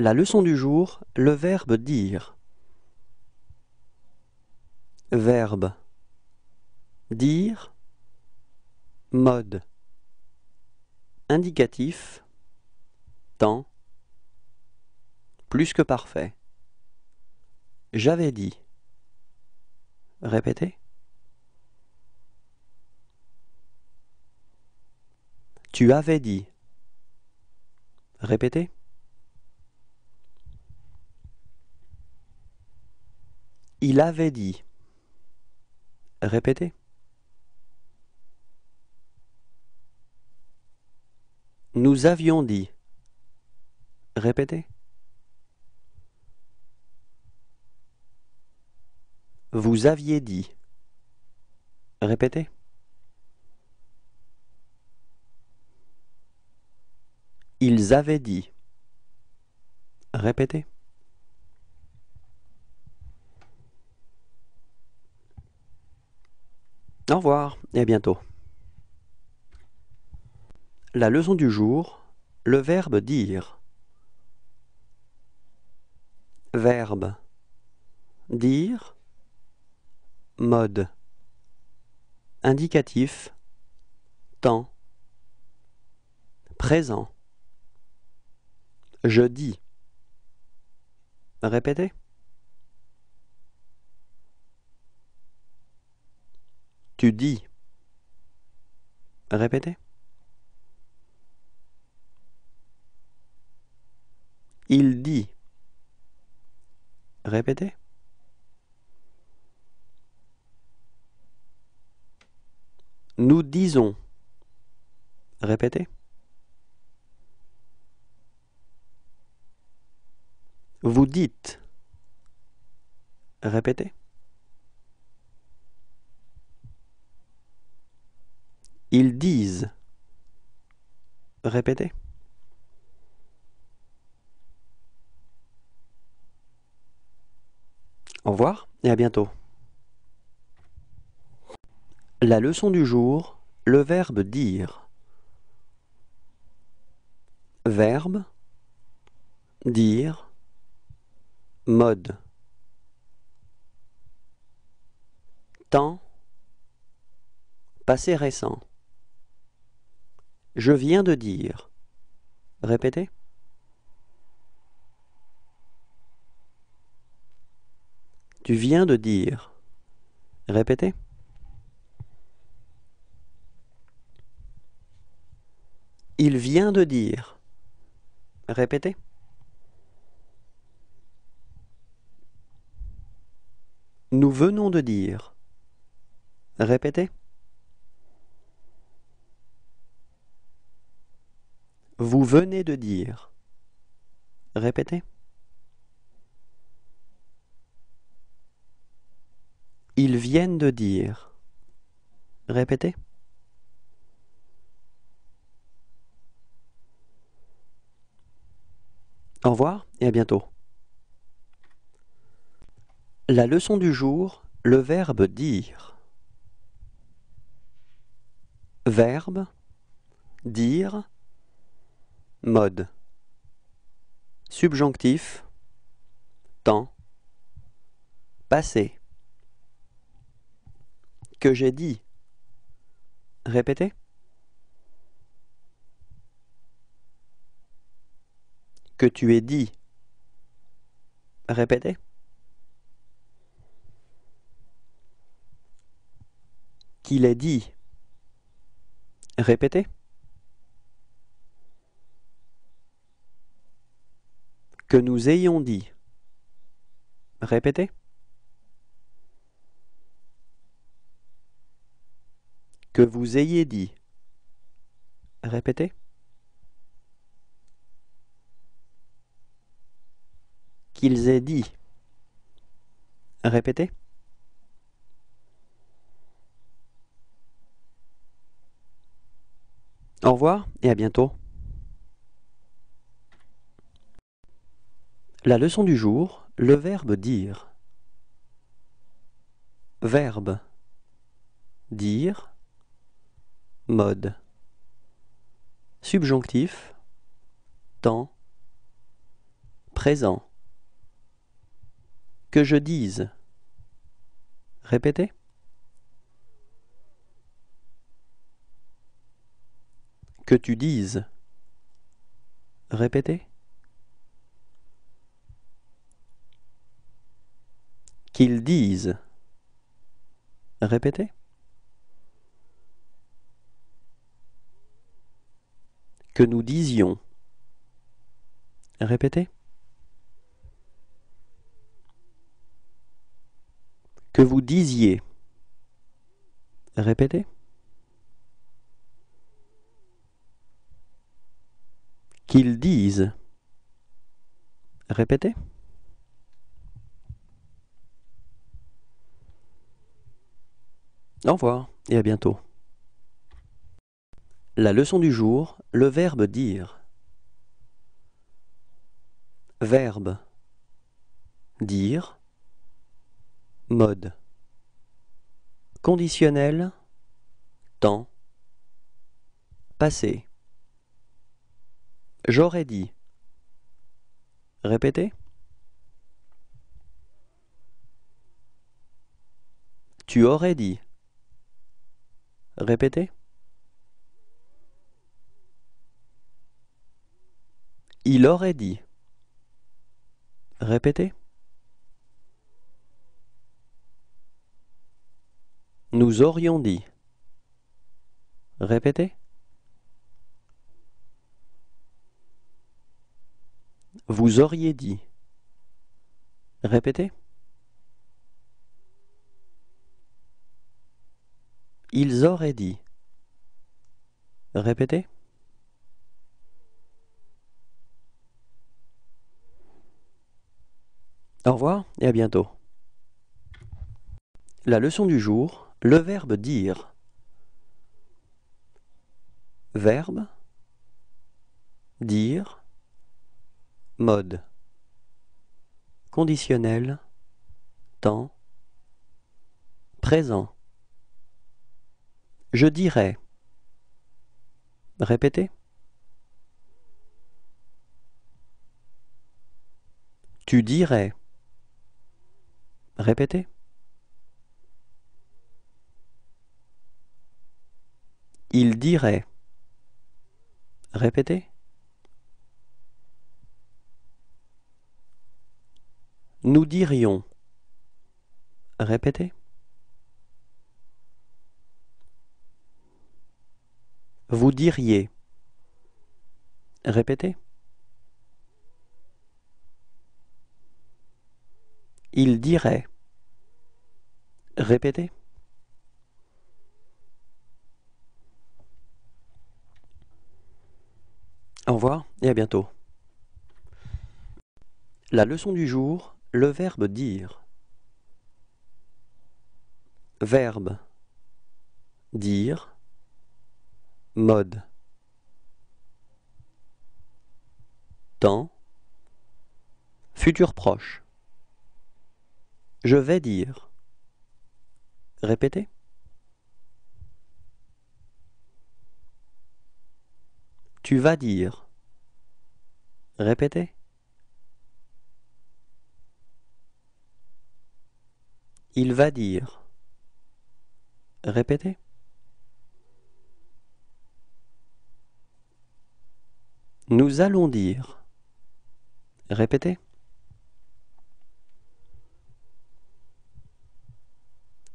La leçon du jour, le verbe dire. Verbe dire mode indicatif temps plus que parfait j'avais dit répétez tu avais dit répétez Il avait dit. Répétez. Nous avions dit. Répétez. Vous aviez dit. Répétez. Ils avaient dit. Répétez. Au revoir et à bientôt. La leçon du jour, le verbe dire. Verbe dire mode indicatif temps présent je dis répétez Tu dis. Répétez. Il dit. Répétez. Nous disons. Répétez. Vous dites. Répétez. Ils disent. Répétez. Au revoir et à bientôt. La leçon du jour, le verbe dire. Verbe, dire, mode. Temps, passé récent. Je viens de dire. Répétez. Tu viens de dire. Répétez. Il vient de dire. Répétez. Nous venons de dire. Répétez. Vous venez de dire. Répétez. Ils viennent de dire. Répétez. Au revoir et à bientôt. La leçon du jour, le verbe dire. Verbe, dire, mode subjonctif temps passé que j'ai dit répétez que tu es dit répétez qu'il ait dit répétez que nous ayons dit. Répétez. Que vous ayez dit. Répétez. Qu'ils aient dit. Répétez. Au revoir et à bientôt. La leçon du jour, le verbe dire. Verbe. Dire. Mode. Subjonctif. Temps. Présent. Que je dise. Répétez. Que tu dises. Répétez. qu'ils disent. Répétez. Que nous disions. Répétez. Que vous disiez. Répétez. Qu'ils disent. Répétez. Au revoir et à bientôt. La leçon du jour, le verbe dire. Verbe dire mode conditionnel temps passé J'aurais dit. Répétez. Tu aurais dit. Répétez. Il aurait dit. Répétez. Nous aurions dit. Répétez. Vous auriez dit. Répétez. Ils auraient dit. Répétez. Au revoir et à bientôt. La leçon du jour, le verbe dire. Verbe, dire, mode, conditionnel, temps, présent. Je dirais. Répétez. Tu dirais. Répétez. Il dirait. Répétez. Nous dirions. Répétez. Vous diriez. Répétez. Il dirait. Répétez. Au revoir et à bientôt. La leçon du jour, le verbe dire. Verbe dire mode temps futur proche je vais dire répétez tu vas dire répétez il va dire répétez Nous allons dire. Répétez.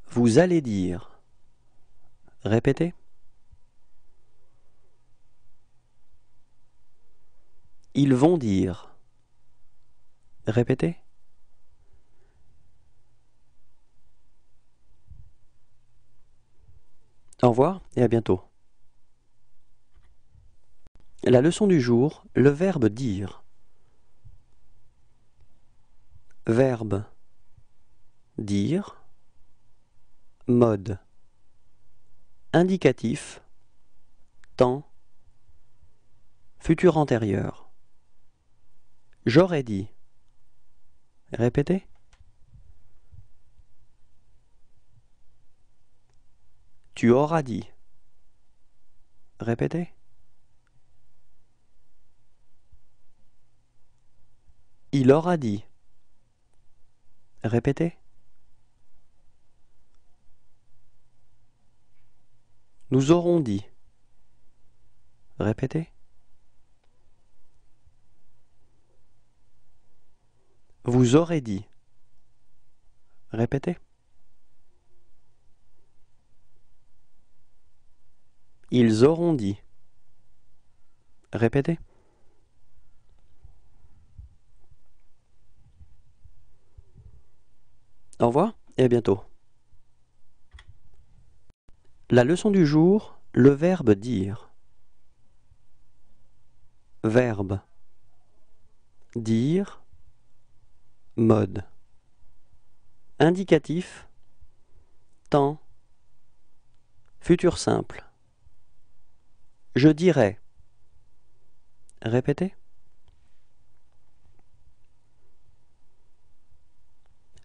Vous allez dire. Répétez. Ils vont dire. Répétez. Au revoir et à bientôt. La leçon du jour, le verbe dire. Verbe dire. Mode. Indicatif. Temps. Futur antérieur. J'aurais dit. Répétez. Tu auras dit. Répétez. Il aura dit. Répétez. Nous aurons dit. Répétez. Vous aurez dit. Répétez. Ils auront dit. Répétez. Au revoir et à bientôt. La leçon du jour, le verbe dire. Verbe. Dire. Mode. Indicatif. Temps. Futur simple. Je dirais. Répétez.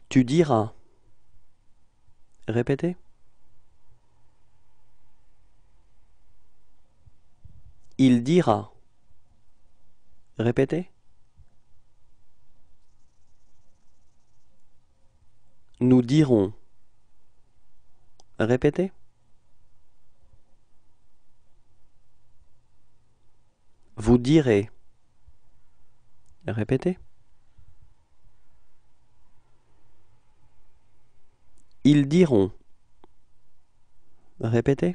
Tu diras. Répétez. Il dira. Répétez. Nous dirons. Répétez. Vous direz. Répétez. Ils diront. Répétez.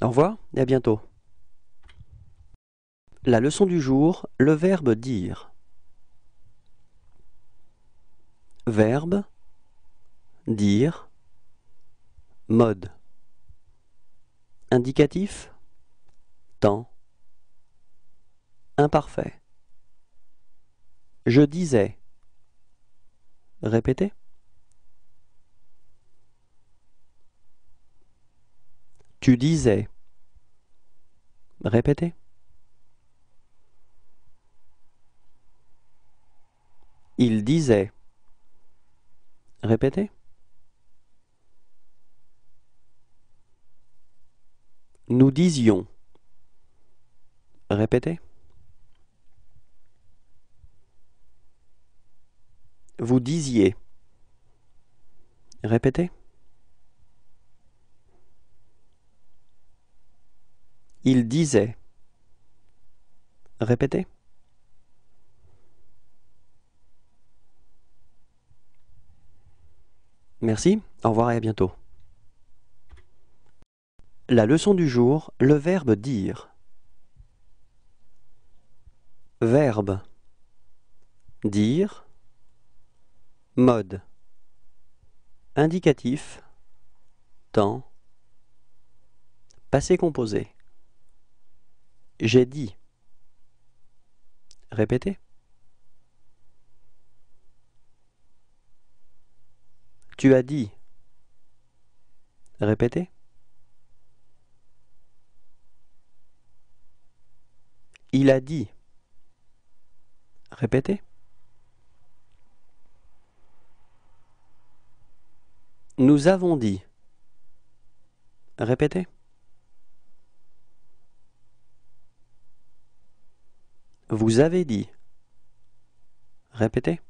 Au revoir et à bientôt. La leçon du jour, le verbe dire. Verbe, dire, mode. Indicatif, temps, imparfait. Je disais… Répétez. Tu disais… Répétez. Il disait. Répétez. Nous disions. Répétez. Vous disiez. Répétez. Il disait. Répétez. Merci, au revoir et à bientôt. La leçon du jour, le verbe dire. Verbe. Dire. Mode Indicatif Temps Passé composé J'ai dit Répétez Tu as dit Répétez Il a dit Répétez Nous avons dit. Répétez. Vous avez dit. Répétez.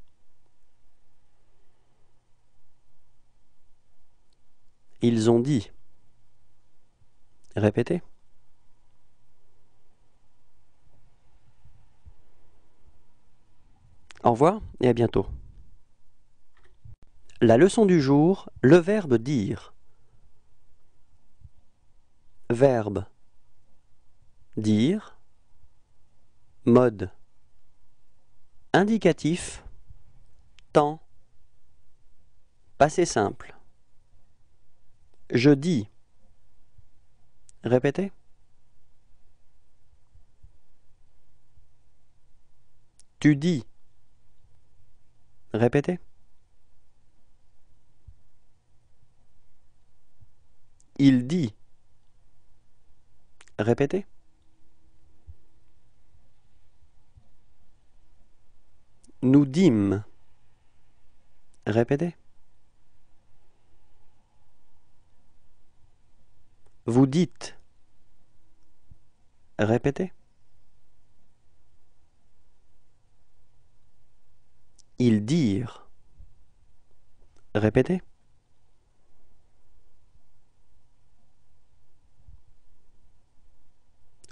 Ils ont dit. Répétez. Au revoir et à bientôt. La leçon du jour, le verbe dire. Verbe dire mode indicatif temps passé simple je dis répétez tu dis répétez Il dit. Répétez. Nous dîmes. Répétez. Vous dites. Répétez. Ils dirent. Répétez.